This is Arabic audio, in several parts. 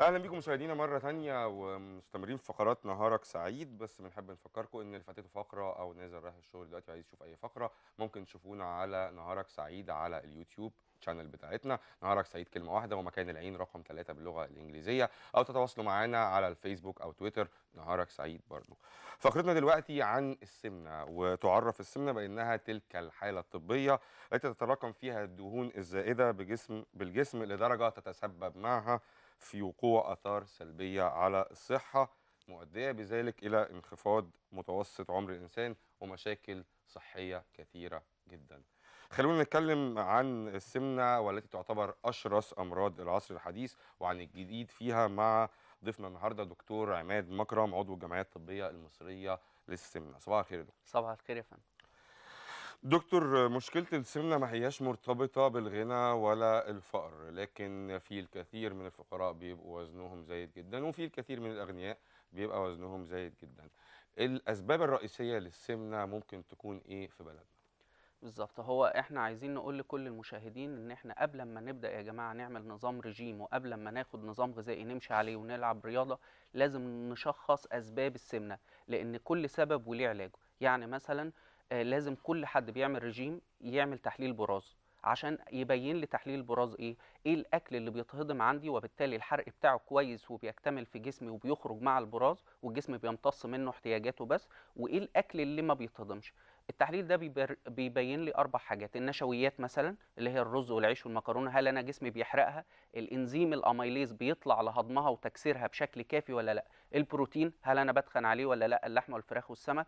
اهلا بيكم مشاهدينا مره ثانيه ومستمرين في فقرات نهارك سعيد بس بنحب نفكركم ان اللي فاتته فقره او نازل رايح الشغل دلوقتي عايز يشوف اي فقره ممكن تشوفونا على نهارك سعيد على اليوتيوب الشانل بتاعتنا نهارك سعيد كلمه واحده ومكان العين رقم ثلاثة باللغه الانجليزيه او تتواصلوا معانا على الفيسبوك او تويتر نهارك سعيد برضو فقرتنا دلوقتي عن السمنه وتعرف السمنه بانها تلك الحاله الطبيه التي تتراكم فيها الدهون الزائده بجسم بالجسم لدرجه تتسبب معها في وقوع اثار سلبيه على الصحه مؤديه بذلك الى انخفاض متوسط عمر الانسان ومشاكل صحيه كثيره جدا خلونا نتكلم عن السمنه والتي تعتبر اشرس امراض العصر الحديث وعن الجديد فيها مع ضيفنا النهارده دكتور عماد مكرم عضو الجمعيه الطبيه المصريه للسمنه صباح الخير يا دكتور صباح الخير يا فندم دكتور مشكلة السمنة ما هياش مرتبطة بالغنى ولا الفقر لكن في الكثير من الفقراء بيبقوا وزنهم زايد جدا وفي الكثير من الأغنياء بيبقى وزنهم زايد جدا الأسباب الرئيسية للسمنة ممكن تكون إيه في بلدنا؟ بالظبط هو احنا عايزين نقول لكل المشاهدين ان احنا قبل ما نبدا يا جماعه نعمل نظام رجيم وقبل ما ناخد نظام غذائي نمشي عليه ونلعب رياضه لازم نشخص اسباب السمنه لان كل سبب وليه علاجه يعني مثلا آه لازم كل حد بيعمل رجيم يعمل تحليل براز عشان يبين لي تحليل البراز ايه ايه الاكل اللي بيتهضم عندي وبالتالي الحرق بتاعه كويس وبيكتمل في جسمي وبيخرج مع البراز والجسم بيمتص منه احتياجاته بس وايه الاكل اللي ما بيتهضمش التحليل ده بيبين لي اربع حاجات النشويات مثلا اللي هي الرز والعيش والمكرونه هل انا جسمي بيحرقها الانزيم الاميليز بيطلع لهضمها وتكسيرها بشكل كافي ولا لا البروتين هل انا بتخن عليه ولا لا اللحمه والفراخ والسمك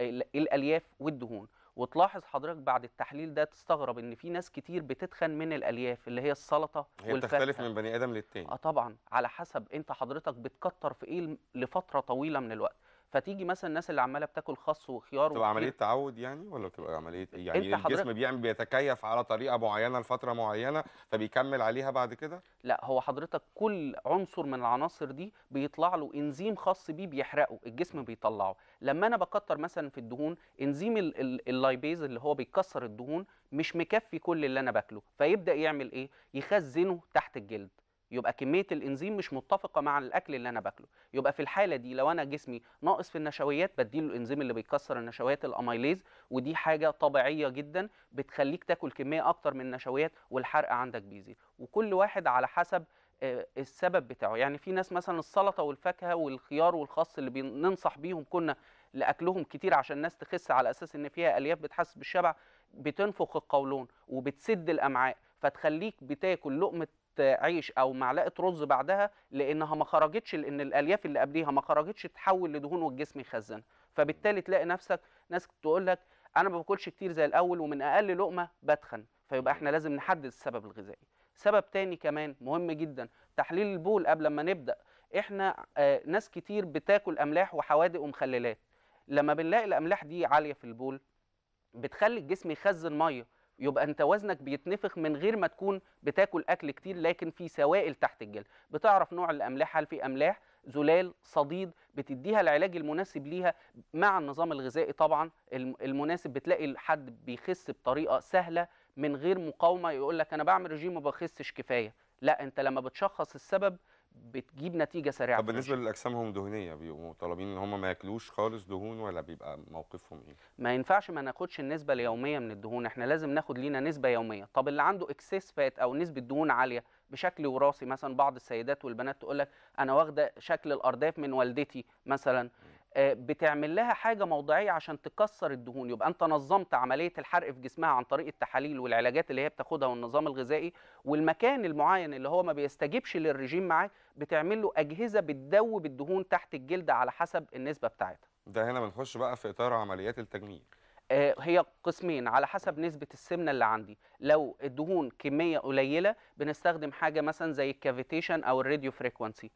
الالياف والدهون وتلاحظ حضرتك بعد التحليل ده تستغرب ان في ناس كتير بتتخن من الالياف اللي هي السلطه هي والفاكهه بتختلف من بني ادم للتاني اه طبعا على حسب انت حضرتك بتكتر في ايه لفتره طويله من الوقت فتيجي مثلا الناس اللي عماله بتاكل خس وخيار تبقى عمليه تعود يعني ولا بتبقى عمليه ايه يعني الجسم بيعمل بيتكيف على طريقه معينه لفتره معينه فبيكمل عليها بعد كده لا هو حضرتك كل عنصر من العناصر دي بيطلع له انزيم خاص بيه بيحرقه الجسم بيطلعه لما انا بكتر مثلا في الدهون انزيم اللايبيز اللي هو بيكسر الدهون مش مكفي كل اللي انا باكله فيبدا يعمل ايه يخزنه تحت الجلد يبقى كميه الانزيم مش متفقه مع الاكل اللي انا باكله يبقى في الحاله دي لو انا جسمي ناقص في النشويات بديله الانزيم اللي بيكسر النشويات الاميليز ودي حاجه طبيعيه جدا بتخليك تاكل كميه اكتر من النشويات والحرق عندك بيزيد وكل واحد على حسب آه، السبب بتاعه يعني في ناس مثلا السلطه والفاكهه والخيار والخص اللي بننصح بيهم كنا لاكلهم كتير عشان الناس تخس على اساس ان فيها الياف بتحسس بالشبع بتنفخ القولون وبتسد الامعاء فتخليك بتاكل لقمه عيش او معلقه رز بعدها لانها ما خرجتش لان الالياف اللي قبليها ما خرجتش تحول لدهون والجسم يخزنها فبالتالي تلاقي نفسك ناس تقول لك انا ما باكلش كتير زي الاول ومن اقل لقمه بتخن فيبقى احنا لازم نحدد السبب الغذائي سبب تاني كمان مهم جدا تحليل البول قبل ما نبدا احنا آه ناس كتير بتاكل املاح وحوادق ومخللات لما بنلاقي الاملاح دي عاليه في البول بتخلي الجسم يخزن ميه يبقى انت وزنك بيتنفخ من غير ما تكون بتاكل اكل كتير لكن في سوائل تحت الجلد بتعرف نوع الاملاح هل في املاح زلال صديد بتديها العلاج المناسب ليها مع النظام الغذائي طبعا المناسب بتلاقي الحد بيخس بطريقه سهله من غير مقاومه يقول لك انا بعمل رجيم وما بخسش كفايه لا انت لما بتشخص السبب بتجيب نتيجه سريعه طب بالنسبه هم دهنيه بيبقوا طالبين ان هم ما ياكلوش خالص دهون ولا بيبقى موقفهم ايه ما ينفعش ما ناخدش النسبه اليوميه من الدهون احنا لازم ناخد لينا نسبه يوميه طب اللي عنده اكسس فات او نسبه دهون عاليه بشكل وراثي مثلا بعض السيدات والبنات تقول لك انا واخده شكل الارداف من والدتي مثلا آه، بتعمل لها حاجه موضعيه عشان تكسر الدهون يبقى انت نظمت عمليه الحرق في جسمها عن طريق التحاليل والعلاجات اللي هي بتاخدها والنظام الغذائي والمكان المعين اللي هو ما بيستجيبش للرجيم معاه بتعمل له اجهزه بتدوب الدهون تحت الجلد على حسب النسبه بتاعتها ده هنا بنخش بقى في اطار عمليات التجميل آه، هي قسمين على حسب نسبة السمنة اللي عندي لو الدهون كمية قليلة بنستخدم حاجة مثلا زي الكافيتيشن أو الراديو فريكونسي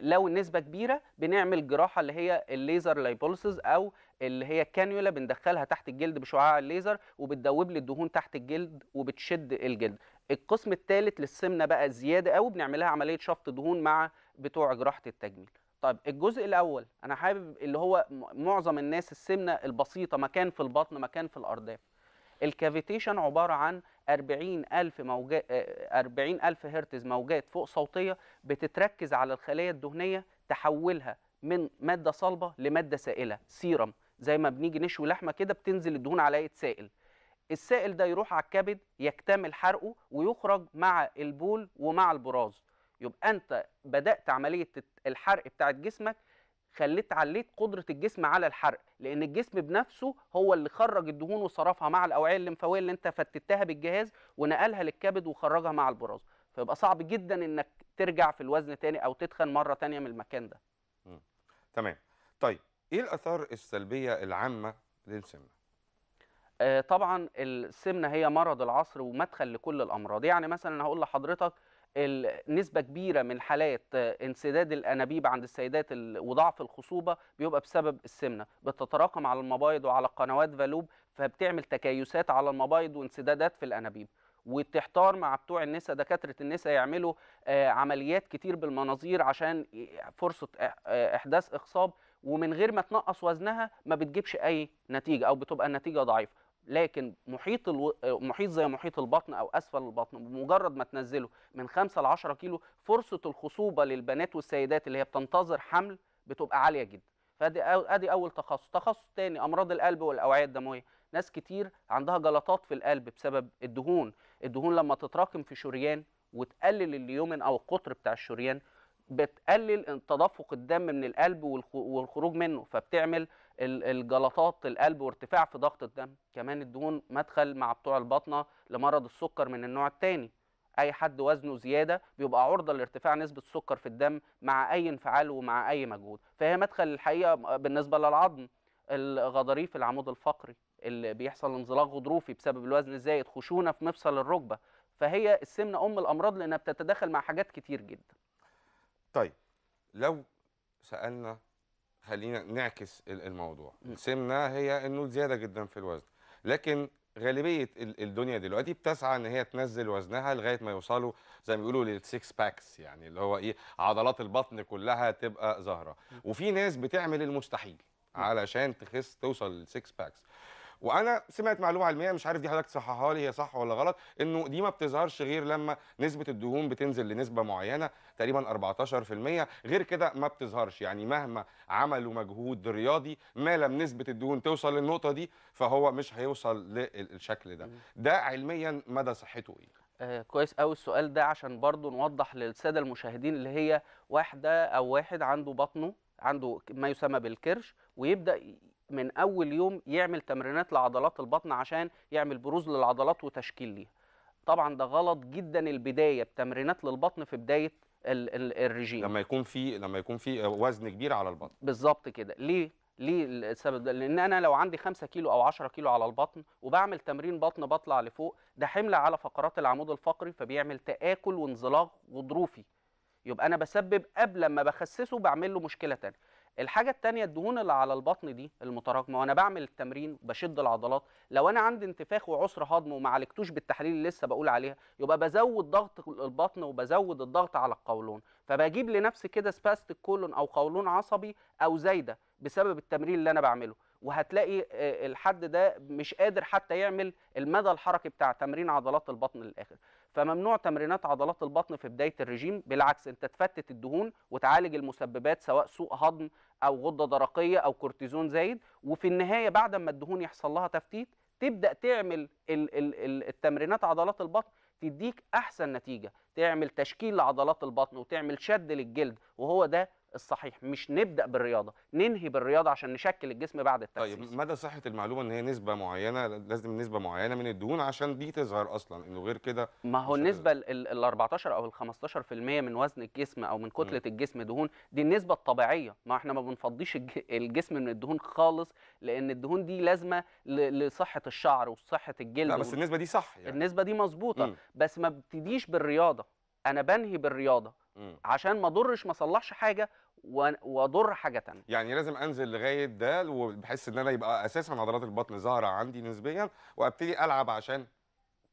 لو نسبة كبيره بنعمل جراحه اللي هي الليزر لايبولسز او اللي هي كانيولا بندخلها تحت الجلد بشعاع الليزر وبتدوب لي الدهون تحت الجلد وبتشد الجلد القسم الثالث للسمنه بقى زياده قوي بنعملها عمليه شفط دهون مع بتوع جراحه التجميل طيب الجزء الاول انا حابب اللي هو معظم الناس السمنه البسيطه مكان في البطن مكان في الأرداف الكافيتيشن عبارة عن 40 ألف, موجات 40 آه، ألف هرتز موجات فوق صوتية بتتركز على الخلية الدهنية تحولها من مادة صلبة لمادة سائلة سيرم زي ما بنيجي نشوي لحمة كده بتنزل الدهون على سائل السائل ده يروح على الكبد يكتمل حرقه ويخرج مع البول ومع البراز يبقى انت بدات عمليه الحرق بتاعه جسمك خليت عليت قدره الجسم على الحرق لان الجسم بنفسه هو اللي خرج الدهون وصرفها مع الاوعيه الليمفاويه اللي انت فتتها بالجهاز ونقلها للكبد وخرجها مع البراز فيبقى صعب جدا انك ترجع في الوزن تاني او تتخن مره تانيه من المكان ده تمام طيب ايه الاثار السلبيه العامه للسمنه آه طبعا السمنه هي مرض العصر ومدخل لكل الامراض يعني مثلا هقول لحضرتك نسبة كبيرة من حالات آه، انسداد الأنابيب عند السيدات وضعف الخصوبة بيبقى بسبب السمنة بتتراكم على المبايض وعلى قنوات فالوب فبتعمل تكيسات على المبايض وانسدادات في الأنابيب وتحتار مع بتوع النساء دكاتره النساء يعملوا آه، عمليات كتير بالمناظير عشان فرصه آه، احداث اخصاب ومن غير ما تنقص وزنها ما بتجيبش اي نتيجه او بتبقى النتيجه ضعيفه لكن محيط الو... محيط زي محيط البطن او اسفل البطن بمجرد ما تنزله من 5 ل 10 كيلو فرصه الخصوبه للبنات والسيدات اللي هي بتنتظر حمل بتبقى عاليه جدا فادي ادي اول تخصص تخصص ثاني امراض القلب والاوعيه الدمويه ناس كتير عندها جلطات في القلب بسبب الدهون الدهون لما تتراكم في شريان وتقلل اليومن او القطر بتاع الشريان بتقلل تدفق الدم من القلب والخروج منه فبتعمل الجلطات القلب وارتفاع في ضغط الدم كمان الدهون مدخل مع بتوع البطنه لمرض السكر من النوع الثاني اي حد وزنه زياده بيبقى عرضه لارتفاع نسبه السكر في الدم مع اي انفعال ومع اي مجهود فهي مدخل الحقيقه بالنسبه للعظم الغضاريف العمود الفقري اللي بيحصل انزلاق غضروفي بسبب الوزن الزايد خشونه في مفصل الركبه فهي السمنه ام الامراض لانها بتتداخل مع حاجات كتير جدا طيب لو سالنا خلينا نعكس الموضوع السمنه هي انه زياده جدا في الوزن لكن غالبيه الدنيا دلوقتي بتسعى ان هي تنزل وزنها لغايه ما يوصلوا زي ما بيقولوا للسكس باكس يعني اللي هو ايه عضلات البطن كلها تبقى ظاهره وفي ناس بتعمل المستحيل علشان تخس توصل للسكس باكس وانا سمعت معلومه علميه مش عارف دي حضرتك تصححها لي هي صح ولا غلط انه دي ما بتظهرش غير لما نسبه الدهون بتنزل لنسبه معينه تقريبا 14% غير كده ما بتظهرش يعني مهما عملوا مجهود رياضي ما لم نسبه الدهون توصل للنقطه دي فهو مش هيوصل للشكل ده ده علميا مدى صحته ايه آه كويس قوي السؤال ده عشان برضو نوضح للساده المشاهدين اللي هي واحده او واحد عنده بطنه عنده ما يسمى بالكرش ويبدا من اول يوم يعمل تمرينات لعضلات البطن عشان يعمل بروز للعضلات وتشكيل ليها طبعا ده غلط جدا البدايه بتمرينات للبطن في بدايه ال ال الرجيم لما يكون في لما يكون في وزن كبير على البطن بالظبط كده ليه ليه السبب ده؟ لان انا لو عندي 5 كيلو او 10 كيلو على البطن وبعمل تمرين بطن بطلع لفوق ده حمل على فقرات العمود الفقري فبيعمل تاكل وانزلاق غضروفي يبقى انا بسبب قبل ما بخسسه بعمل له مشكله ثانيه الحاجه التانية الدهون اللي على البطن دي المتراكمه وانا بعمل التمرين بشد العضلات لو انا عندي انتفاخ وعسر هضم وما عالجتوش بالتحاليل اللي لسه بقول عليها يبقى بزود ضغط البطن وبزود الضغط على القولون فبجيب لنفسي كده سباستيك كولون او قولون عصبي او زايده بسبب التمرين اللي انا بعمله وهتلاقي آه، الحد ده مش قادر حتى يعمل المدى الحركي بتاع تمرين عضلات البطن للاخر فممنوع تمرينات عضلات البطن في بدايه الرجيم بالعكس انت تفتت الدهون وتعالج المسببات سواء سوء هضم او غده درقيه او كورتيزون زايد وفي النهايه بعد ما الدهون يحصل لها تفتيت تبدا تعمل التمرينات عضلات البطن تديك احسن نتيجه تعمل تشكيل لعضلات البطن وتعمل شد للجلد وهو ده الصحيح مش نبدا بالرياضه ننهي بالرياضه عشان نشكل الجسم بعد التخسيس طيب مدى صحه المعلومه ان هي نسبه معينه لازم نسبه معينه من الدهون عشان دي تظهر اصلا انه غير كده ما هو النسبه ال 14 او ال 15% من وزن الجسم او من كتله م. الجسم دهون دي النسبه الطبيعيه ما احنا ما بنفضيش الجسم من الدهون خالص لان الدهون دي لازمه لصحه الشعر وصحه الجلد لا بس النسبه دي صح يعني النسبه دي مظبوطه بس ما بتديش بالرياضه انا بنهي بالرياضه عشان ما اضرش ما اصلحش حاجه واضر حاجه ثانيه يعني لازم انزل لغايه ده وبحس ان انا يبقى اساسا عضلات البطن ظاهره عندي نسبيا وابتدي العب عشان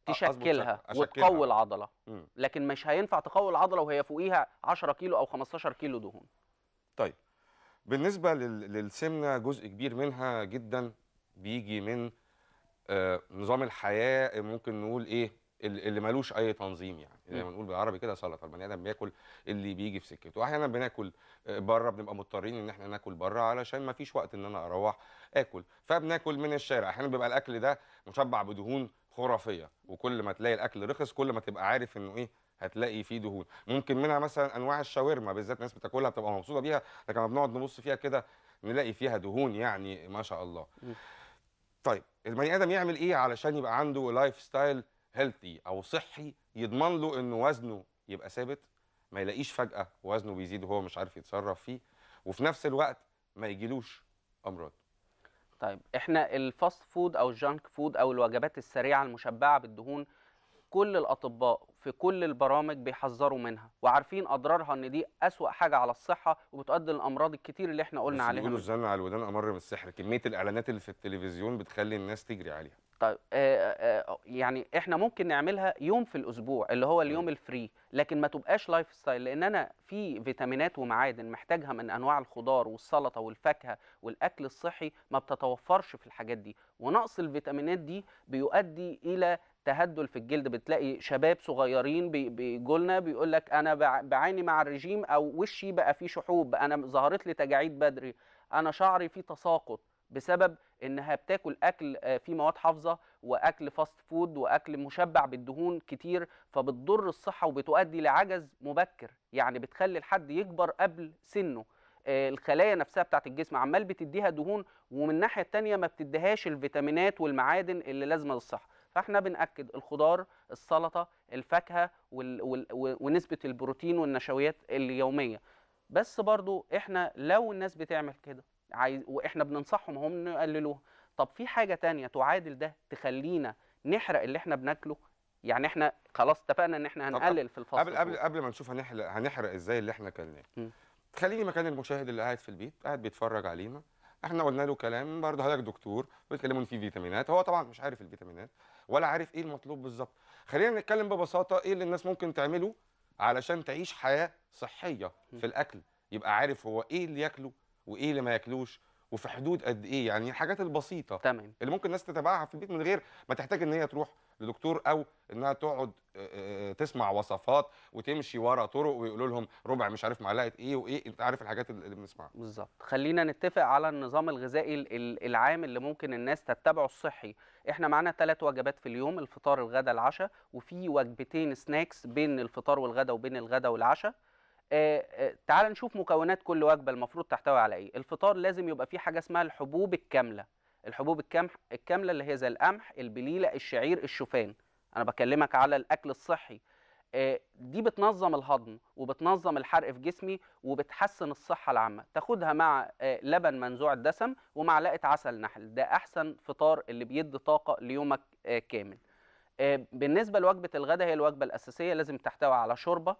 تشكلها وتقوي العضله مم. لكن مش هينفع تقوي العضله وهي فوقيها 10 كيلو او 15 كيلو دهون طيب بالنسبه للسمنه جزء كبير منها جدا بيجي من آه، نظام الحياه ممكن نقول ايه اللي ملوش اي تنظيم يعني زي ما بنقول بالعربي كده سلطه البني ادم بياكل اللي بيجي في سكته واحيانا بناكل آه، بره بنبقى مضطرين ان احنا ناكل بره علشان ما فيش وقت ان انا اروح اكل فبناكل من الشارع احيانا بيبقى الاكل ده مشبع بدهون خرافيه وكل ما تلاقي الاكل رخص كل ما تبقى عارف انه ايه هتلاقي فيه دهون ممكن منها مثلا انواع الشاورما بالذات ناس بتاكلها بتبقى مبسوطه بيها لكن لما بنقعد نبص فيها كده نلاقي فيها دهون يعني ما شاء الله طيب البني ادم يعمل ايه علشان يبقى عنده لايف ستايل هيلثي او صحي يضمن له انه وزنه يبقى ثابت ما يلاقيش فجاه وزنه بيزيد وهو مش عارف يتصرف فيه وفي نفس الوقت ما يجيلوش امراض طيب احنا الفاست فود او الجانك فود او الوجبات السريعه المشبعه بالدهون كل الاطباء في كل البرامج بيحذروا منها وعارفين اضرارها ان دي اسوا حاجه على الصحه وبتؤدي للامراض الكتير اللي احنا قلنا بس عليها بيقولوا الزن على الودان امر من السحر كميه الاعلانات اللي في التلفزيون بتخلي الناس تجري عليها طيب آه، آه، آه، يعني احنا ممكن نعملها يوم في الاسبوع اللي هو اليوم الفري لكن ما تبقاش لايف ستايل لان انا في فيتامينات ومعادن محتاجها من انواع الخضار والسلطه والفاكهه والاكل الصحي ما بتتوفرش في الحاجات دي ونقص الفيتامينات دي بيؤدي الى تهدل في الجلد بتلاقي شباب صغيرين بيقولنا بيقول لك انا بعاني مع الرجيم او وشي بقى فيه شحوب انا ظهرت لي تجاعيد بدري انا شعري فيه تساقط بسبب انها بتاكل اكل آه، فيه مواد حافظه واكل فاست فود واكل مشبع بالدهون كتير فبتضر الصحه وبتؤدي لعجز مبكر يعني بتخلي الحد يكبر قبل سنه آه، الخلايا نفسها بتاعت الجسم عمال بتديها دهون ومن الناحيه الثانيه ما بتديهاش الفيتامينات والمعادن اللي لازمه للصحه فاحنا بناكد الخضار السلطه الفاكهه وال... وال... ونسبه البروتين والنشويات اليوميه بس برضو احنا لو الناس بتعمل كده عايز واحنا بننصحهم هم نقللوها طب في حاجه تانية تعادل ده تخلينا نحرق اللي احنا بناكله يعني احنا خلاص اتفقنا ان احنا هنقلل في الفصل قبل قبل قبل ما نشوف هنحرق هنحرق ازاي اللي احنا اكلناه خليني مكان المشاهد اللي قاعد في البيت قاعد بيتفرج علينا احنا قلنا له كلام برضه حضرتك دكتور بيتكلموا في فيتامينات هو طبعا مش عارف الفيتامينات ولا عارف ايه المطلوب بالظبط خلينا نتكلم ببساطه ايه اللي الناس ممكن تعمله علشان تعيش حياه صحيه في الاكل يبقى عارف هو ايه اللي ياكله وايه اللي ما ياكلوش وفي حدود قد ايه يعني الحاجات البسيطه تمام اللي ممكن الناس تتابعها في البيت من غير ما تحتاج ان هي تروح لدكتور او انها تقعد آه، آه، آه، تسمع وصفات وتمشي ورا طرق ويقولوا لهم ربع مش عارف معلقه ايه وايه انت عارف الحاجات اللي بنسمعها بالظبط خلينا نتفق على النظام الغذائي العام اللي ممكن الناس تتبعه الصحي احنا معانا ثلاث وجبات في اليوم الفطار الغداء العشاء وفي وجبتين سناكس بين الفطار والغداء وبين الغداء والعشاء آه، آه، تعال نشوف مكونات كل وجبه المفروض تحتوي على ايه الفطار لازم يبقى فيه حاجه اسمها الحبوب الكامله الحبوب الكامله اللي هي زي القمح البليله الشعير الشوفان انا بكلمك على الاكل الصحي آه، دي بتنظم الهضم وبتنظم الحرق في جسمي وبتحسن الصحه العامه تاخدها مع لبن منزوع الدسم ومعلقه عسل نحل ده احسن فطار اللي بيدي طاقه ليومك كامل بالنسبه لوجبه الغداء هي الوجبه الاساسيه لازم تحتوي على شوربه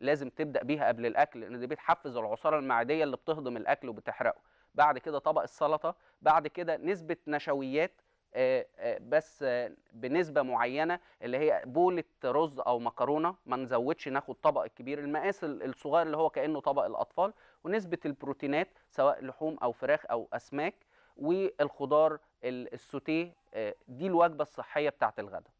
لازم تبدا بيها قبل الاكل لان دي بتحفز العصاره المعديه اللي بتهضم الاكل وبتحرقه بعد كده طبق السلطه بعد كده نسبه نشويات آه، آه، بس آه، بنسبه معينه اللي هي بوله رز او مكرونه ما نزودش ناخد طبق الكبير المقاس الصغير اللي هو كانه طبق الاطفال ونسبه البروتينات سواء لحوم او فراخ او اسماك والخضار السوتيه دي الوجبه الصحيه بتاعت الغداء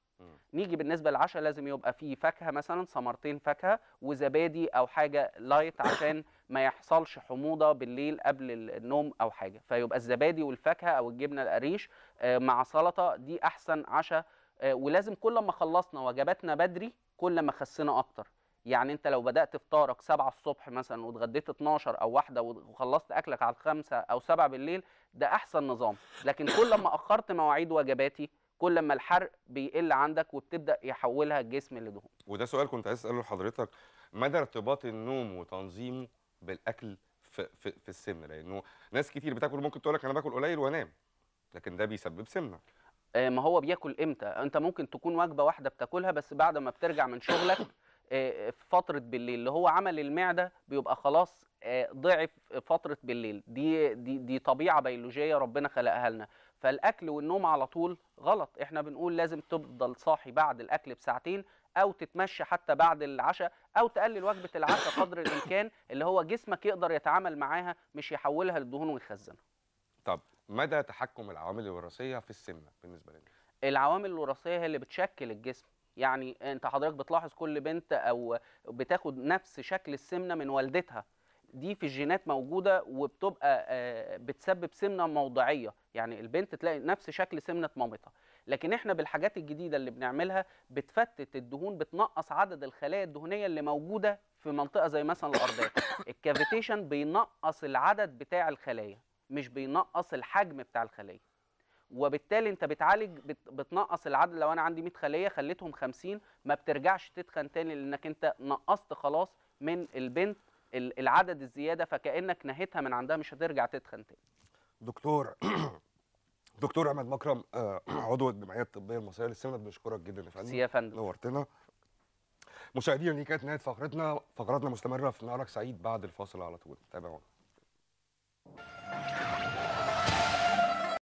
نيجي بالنسبه للعشاء لازم يبقى فيه فاكهه مثلا ثمرتين فاكهه وزبادي او حاجه لايت عشان ما يحصلش حموضه بالليل قبل النوم او حاجه فيبقى الزبادي والفاكهه او الجبنه القريش آه، مع سلطه دي احسن عشاء آه، ولازم كل ما خلصنا وجباتنا بدري كل ما خسنا اكتر يعني انت لو بدات فطارك 7 الصبح مثلا واتغديت 12 او واحده وخلصت اكلك على 5 او 7 بالليل ده احسن نظام لكن كل ما اخرت مواعيد وجباتي كل ما الحرق بيقل عندك وبتبدا يحولها الجسم لدهون وده سؤال كنت عايز اساله لحضرتك مدى ارتباط النوم وتنظيمه بالاكل في, في, في السمنه لانه ناس كتير بتاكل ممكن تقول لك انا باكل قليل وانام لكن ده بيسبب سمنه آه، ما هو بياكل امتى انت ممكن تكون وجبه واحده بتاكلها بس بعد ما بترجع من شغلك آه، آه، في فتره بالليل اللي هو عمل المعده بيبقى خلاص ضعف فتره بالليل دي دي دي طبيعه بيولوجيه ربنا خلقها لنا فالاكل والنوم على طول غلط احنا بنقول لازم تفضل صاحي بعد الاكل بساعتين او تتمشى حتى بعد العشاء او تقلل وجبه العشاء قدر الامكان اللي هو جسمك يقدر يتعامل معاها مش يحولها للدهون ويخزنها طب مدى تحكم العوامل الوراثيه في السمنه بالنسبه لنا العوامل الوراثيه هي اللي بتشكل الجسم يعني انت حضرتك بتلاحظ كل بنت او بتاخد نفس شكل السمنه من والدتها دي في الجينات موجوده وبتبقى آه، بتسبب سمنه موضعيه يعني البنت تلاقي نفس شكل سمنه مامتها لكن احنا بالحاجات الجديده اللي بنعملها بتفتت الدهون بتنقص عدد الخلايا الدهنيه اللي موجوده في منطقه زي مثلا الارضيه الكافيتيشن بينقص العدد بتاع الخلايا مش بينقص الحجم بتاع الخليه وبالتالي انت بتعالج بتنقص العدد لو انا عندي 100 خليه خليتهم 50 ما بترجعش تتخن تاني لانك انت نقصت خلاص من البنت العدد الزياده فكانك نهيتها من عندها مش هترجع تتخن تاني دكتور دكتور احمد مكرم آه، عضو الجمعيه الطبيه المصريه للسمنه بنشكرك جدا يا فندم يا فندم نورتنا مشاهدينا دي كانت نهايه فقرتنا فقراتنا مستمره في نهارك سعيد بعد الفاصل على طول تابعونا